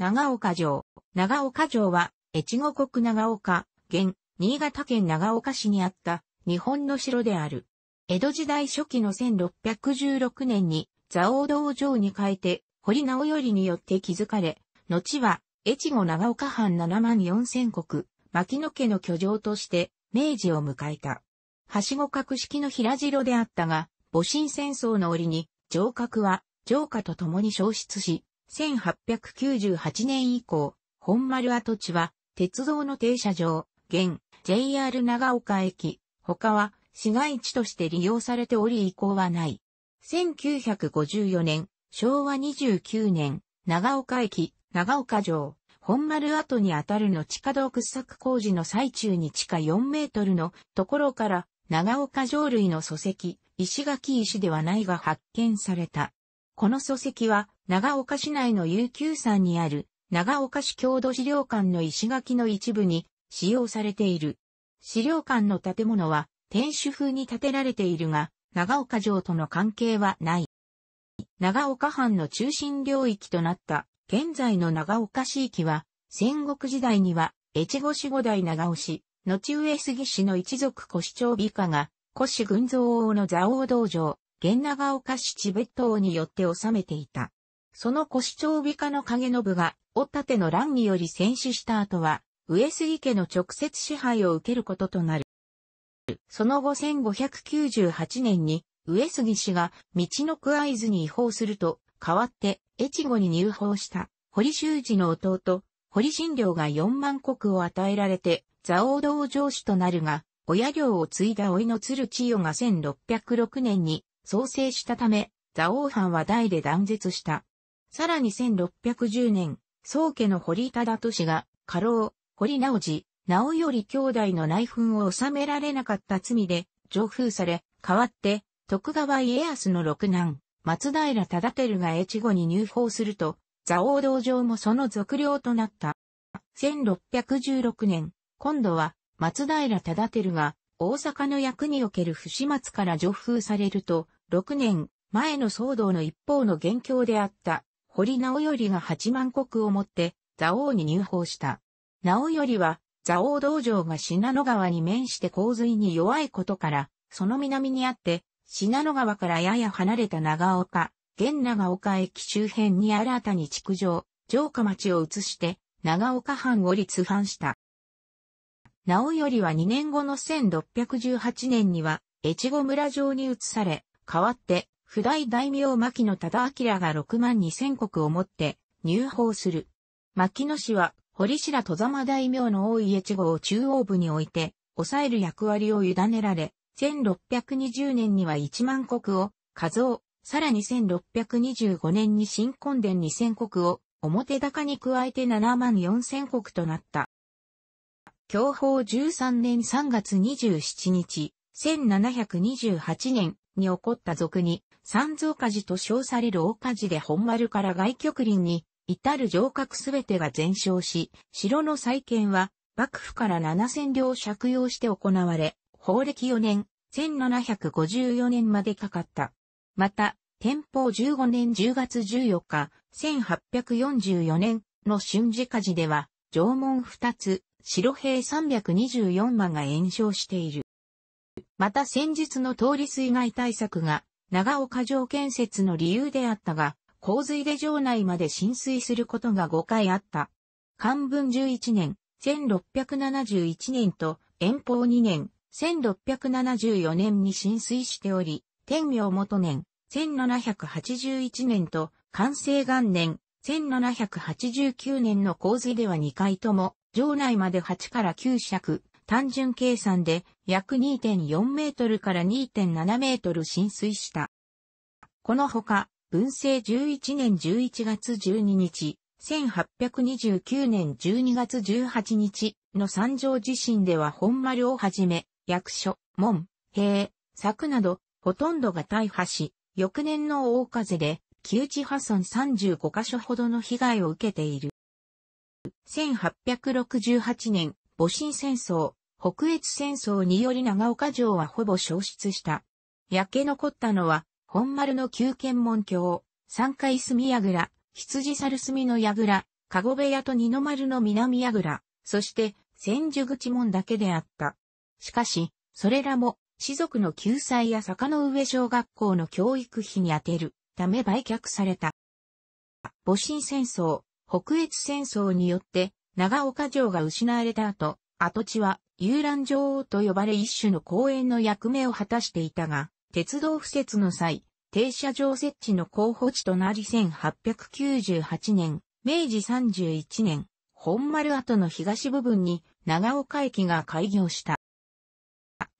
長岡城。長岡城は、越後国長岡、現、新潟県長岡市にあった日本の城である。江戸時代初期の1616年に、蔵王道場に変えて、堀直頼によって築かれ、後は、越後長岡藩7万4千国、牧野家の居城として、明治を迎えた。はしご格式の平城であったが、戊辰戦争の折に、城郭は、城下と共に消失し、1898年以降、本丸跡地は、鉄道の停車場、現、JR 長岡駅、他は、市街地として利用されており以降はない。1954年、昭和29年、長岡駅、長岡城、本丸跡にあたるの地下道掘削工事の最中に地下4メートルのところから長岡城類の礎石、石垣石ではないが発見された。この礎石は長岡市内の悠久山にある長岡市郷土資料館の石垣の一部に使用されている。資料館の建物は天守風に建てられているが、長岡城との関係はない。長岡藩の中心領域となった現在の長岡市域は、戦国時代には越後守護代長尾氏、後上杉氏の一族古市長美化が、古市群像王の蔵王道場、現長岡市チベット王によって治めていた。その古市長美化の影信が、おたての乱により戦死した後は、上杉家の直接支配を受けることとなる。その後1598年に、上杉氏が道の区合図に違法すると、代わって越後に入法した堀修二の弟、堀神良が4万国を与えられて、蔵王道上司となるが、親領を継いだ老いの鶴千代が1606年に創生したため、蔵王藩は代で断絶した。さらに1610年、宗家の堀忠俊が、家老、堀直治、直頼兄弟の内紛を収められなかった罪で、上封され、代わって、徳川家康の六男、松平忠輝が越後に入法すると、座王道場もその俗領となった。1616年、今度は、松平忠輝が、大阪の役における不始末から除封されると、6年、前の騒動の一方の元凶であった、堀直頼が八万国をもって、蔵王に入宝した。直頼は、蔵王道場が信濃川に面して洪水に弱いことから、その南にあって、信濃川からやや離れた長岡、現長岡駅周辺に新たに築城、城下町を移して、長岡藩を立藩した。直頼は2年後の1618年には、越後村城に移され、代わって不代大名牧野忠明が6万2千国をもって入法する。牧野氏は、堀白戸様大名の大家越後を中央部に置いて、抑える役割を委ねられ、1620年には1万国を、加増、さらに1625年に新婚殿2千国を、表高に加えて7万4千国となった。享保13年3月27日、1728年に起こった俗に、三蔵火事と称される大火事で本丸から外局林に、至る城郭すべてが全焼し、城の再建は、幕府から七千両借用して行われ、法暦4年、1754年までかかった。また、天保15年10月14日、1844年の春時火事では、城門2つ、白兵324万が炎焼している。また先日の通り水害対策が長岡城建設の理由であったが、洪水で城内まで浸水することが5回あった。漢文11年、1671年と、遠方2年、1674年に浸水しており、天明元年、1781年と、完成元年、1789年の洪水では2回とも、城内まで8から9尺、単純計算で約2.4メートルから2.7メートル浸水した。このほか、文政11年11月12日、1829年12月18日の三条地震では本丸をはじめ、役所、門、兵、柵など、ほとんどが大破し、翌年の大風で、旧地破損35カ所ほどの被害を受けている。1868年、戊辰戦争、北越戦争により長岡城はほぼ消失した。焼け残ったのは、本丸の旧検門橋、三階隅櫓、羊猿隅の櫓、籠部屋と二の丸の南櫓、そして千住口門だけであった。しかし、それらも、士族の救済や坂の上小学校の教育費に充てるため売却された。戊辰戦争、北越戦争によって長岡城が失われた後、跡地は遊覧女王と呼ばれ一種の公園の役目を果たしていたが、鉄道敷設の際、停車場設置の候補地となり1898年、明治31年、本丸跡の東部分に長岡駅が開業した。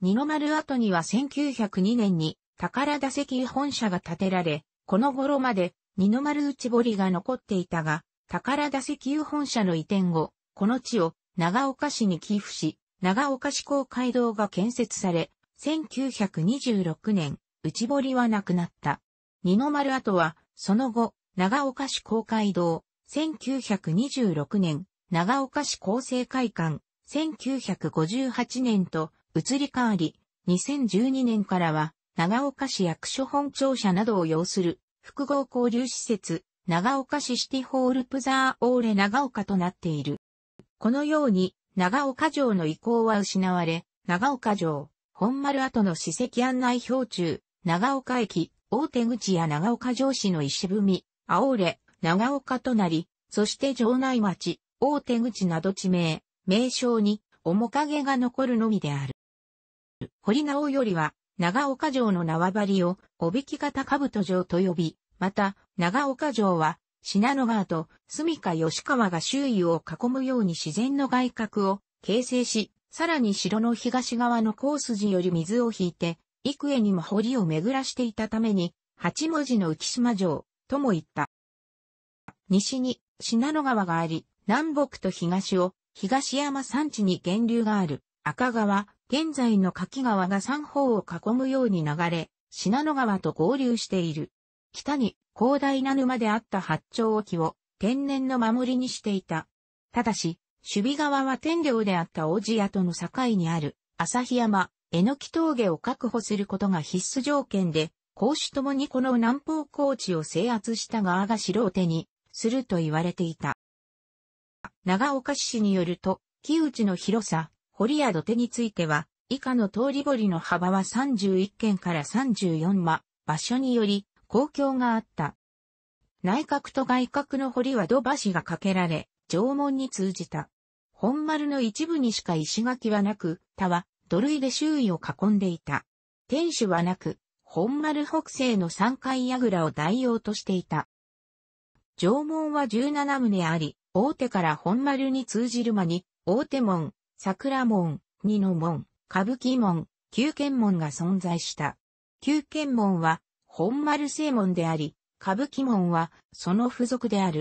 二の丸跡には1902年に宝田石油本社が建てられ、この頃まで二の丸内堀が残っていたが、宝田石油本社の移転後、この地を長岡市に寄付し、長岡市公会堂が建設され、1926年、内堀はなくなった。二の丸跡は、その後、長岡市公会堂、1926年、長岡市厚生会館、1958年と移り変わり、2012年からは、長岡市役所本庁舎などを要する複合交流施設、長岡市シティホールプザーオーレ長岡となっている。このように、長岡城の遺構は失われ、長岡城、本丸跡の史跡案内標中、長岡駅、大手口や長岡城市の石踏み、青れ、長岡となり、そして城内町、大手口など地名、名称に、面影が残るのみである。堀直よりは、長岡城の縄張りを、おびき型兜城と呼び、また、長岡城は、信濃川と住処吉川が周囲を囲むように自然の外郭を形成し、さらに城の東側のコー筋より水を引いて、幾重にも堀を巡らしていたために、八文字の浮島城、とも言った。西に信濃川があり、南北と東を東山山地に源流がある赤川、現在の柿川が三方を囲むように流れ、信濃川と合流している。北に広大な沼であった八丁沖を天然の守りにしていた。ただし、守備側は天領であった王子屋との境にある日山、えのき峠を確保することが必須条件で、公主ともにこの南方高地を制圧した側が城を手にすると言われていた。長岡市によると、木内の広さ、堀や土手については、以下の通り堀の幅は31軒から34間、場所により、公共があった。内閣と外閣の堀は土橋が架けられ、城門に通じた。本丸の一部にしか石垣はなく、田は土塁で周囲を囲んでいた。天守はなく、本丸北西の三階櫓を代用としていた。城門は17棟あり、大手から本丸に通じる間に、大手門、桜門、二の門、歌舞伎門、九軒門が存在した。九軒門は本丸正門であり、歌舞伎門はその付属である。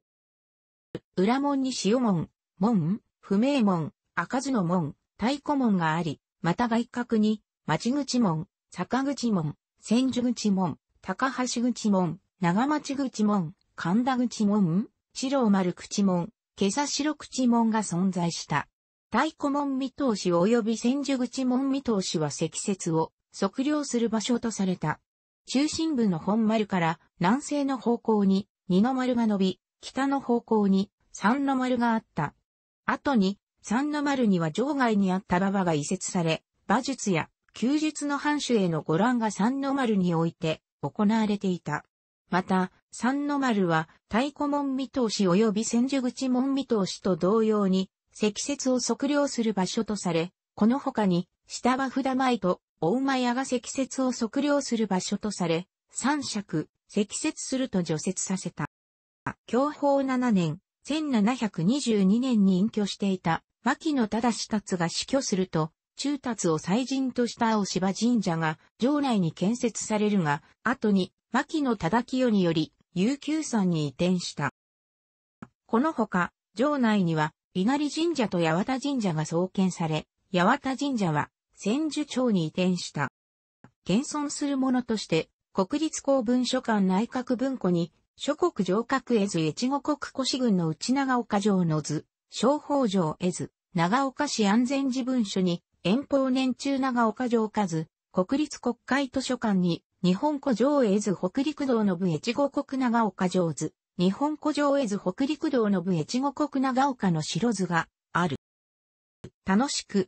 裏門に塩門、門、不明門、開かずの門、太鼓門があり、また外角に、町口門、坂口門、千住口門、高橋口門、長町口門、神田口門、白丸口門、今朝白口門が存在した。太鼓門見通し及び千住口門見通しは積雪を測量する場所とされた。中心部の本丸から南西の方向に二の丸が伸び、北の方向に三の丸があった。後に三の丸には場外にあった馬場が移設され、馬術や休日の藩主へのご覧が三の丸において行われていた。また、三の丸は太鼓門見通し及び千住口門見通しと同様に積雪を測量する場所とされ、この他に下は札前とお馬屋が積雪を測量する場所とされ、三尺、積雪すると除雪させた。享保7年、1722年に隠居していた牧野忠達が死去すると、中達を祭神とした青芝神社が城内に建設されるが、後に牧野忠清により悠久山に移転した。このほか、城内には稲荷神社と八幡神社が創建され、八幡神社は千住町に移転した。現存するものとして、国立公文書館内閣文庫に、諸国城郭絵図越後国古市郡の内長岡城の図、小法城絵図、長岡市安全寺文書に、遠方年中長岡城家図、国立国会図書館に、日本古城絵図北陸道の部越後国長岡城図、日本古城絵図北陸道の部越後国長岡の城図がある。楽しく、